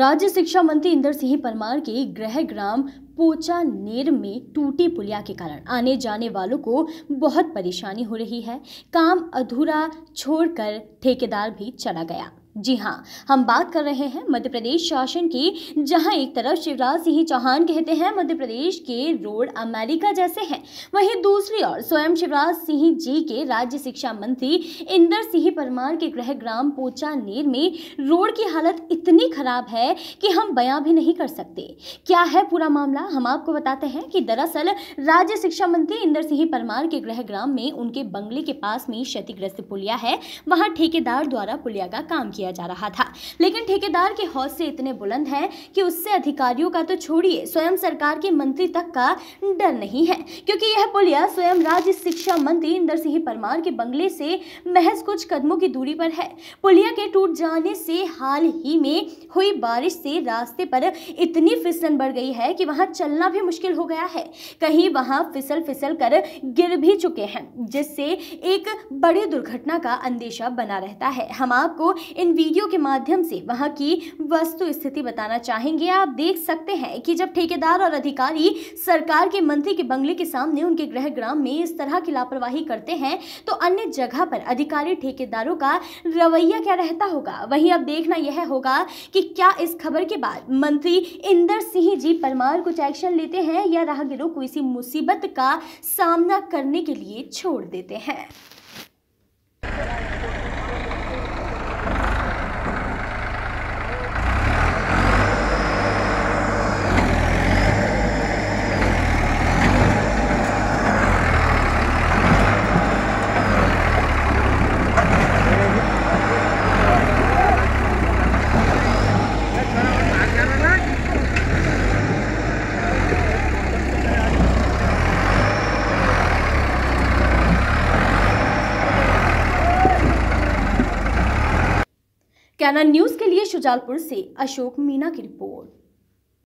राज्य शिक्षा मंत्री इंदर सिंह परमार के गृह ग्राम पोचा नेर में टूटी पुलिया के कारण आने जाने वालों को बहुत परेशानी हो रही है काम अधूरा छोड़कर ठेकेदार भी चला गया जी हाँ हम बात कर रहे हैं मध्य प्रदेश शासन की जहाँ एक तरफ शिवराज सिंह चौहान कहते हैं मध्य प्रदेश के रोड अमेरिका जैसे हैं वहीं दूसरी ओर स्वयं शिवराज सिंह जी के राज्य शिक्षा मंत्री इंदर सिंह परमार के गृह ग्राम पोचानेर में रोड की हालत इतनी खराब है कि हम बयां भी नहीं कर सकते क्या है पूरा मामला हम आपको बताते हैं कि दरअसल राज्य शिक्षा मंत्री इंदर सिंह परमार के गृह ग्राम में उनके बंगले के पास में क्षतिग्रस्त पुलिया है वहाँ ठेकेदार द्वारा पुलिया का काम किया किया जा रहा था लेकिन ठेकेदार के हौसले इतने बुलंद हैं कि उससे अधिकारियों का तो छोड़िए स्वयं सरकार के मंत्री तक का डर नहीं है क्योंकि यह पुलिया स्वयं राज्य शिक्षा मंत्री इंदर सिंह परमार के बंगले से महज कुछ कदमों की दूरी पर है पुलिया के टूट जाने से हाल ही में हुई बारिश से रास्ते पर इतनी फिसलन बढ़ गई है कि वहां चलना भी मुश्किल हो गया है कहीं वहां फिसल फिसल कर गिर भी चुके हैं जिससे एक बड़ी दुर्घटना का अंदेशा बना रहता है हम आपको इन इन वीडियो के माध्यम से वहां की वस्तु स्थिति बताना चाहेंगे आप देख सकते हैं कि जब ठेकेदार और अधिकारी सरकार के मंत्री के बंगले के सामने उनके गृह ग्राम में इस तरह की लापरवाही करते हैं तो अन्य जगह पर अधिकारी ठेकेदारों का रवैया क्या रहता होगा वहीं अब देखना यह होगा कि क्या इस खबर के बाद मंत्री इंदर सिंह जी परमार कुछ एक्शन लेते हैं या राहगीरों को इसी मुसीबत का सामना करने के लिए छोड़ देते हैं कैनन न्यूज के लिए शुजालपुर से अशोक मीना की रिपोर्ट